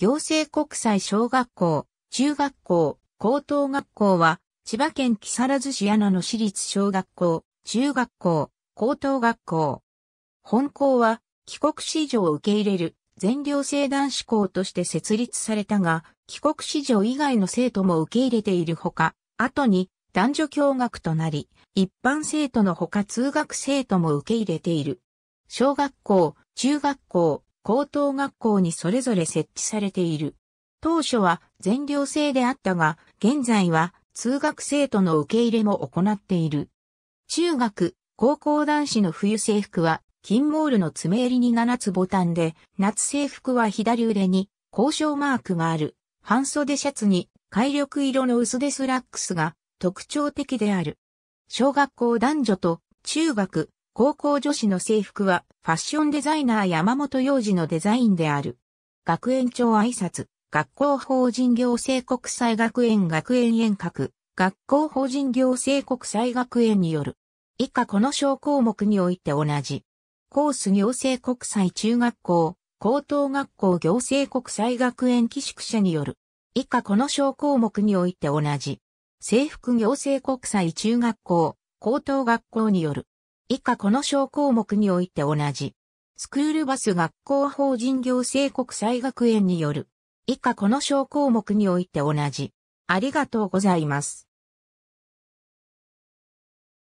行政国際小学校、中学校、高等学校は、千葉県木更津市柳野市立小学校、中学校、高等学校。本校は、帰国子女を受け入れる全寮制男子校として設立されたが、帰国子女以外の生徒も受け入れているほか、後に男女共学となり、一般生徒のほか通学生徒も受け入れている。小学校、中学校、高等学校にそれぞれ設置されている。当初は全寮制であったが、現在は通学生徒の受け入れも行っている。中学、高校男子の冬制服は、金モールの爪襟に7つボタンで、夏制服は左腕に交渉マークがある。半袖シャツに海緑色の薄手スラックスが特徴的である。小学校男女と中学、高校女子の制服はファッションデザイナー山本洋二のデザインである。学園長挨拶、学校法人行政国際学園学園遠隔、学校法人行政国際学園による。以下この小項目において同じ。コース行政国際中学校、高等学校行政国際学園寄宿舎による。以下この小項目において同じ。制服行政国際中学校、高等学校による。以下この小項目において同じ。スクールバス学校法人行政国際学園による。以下この小項目において同じ。ありがとうございます。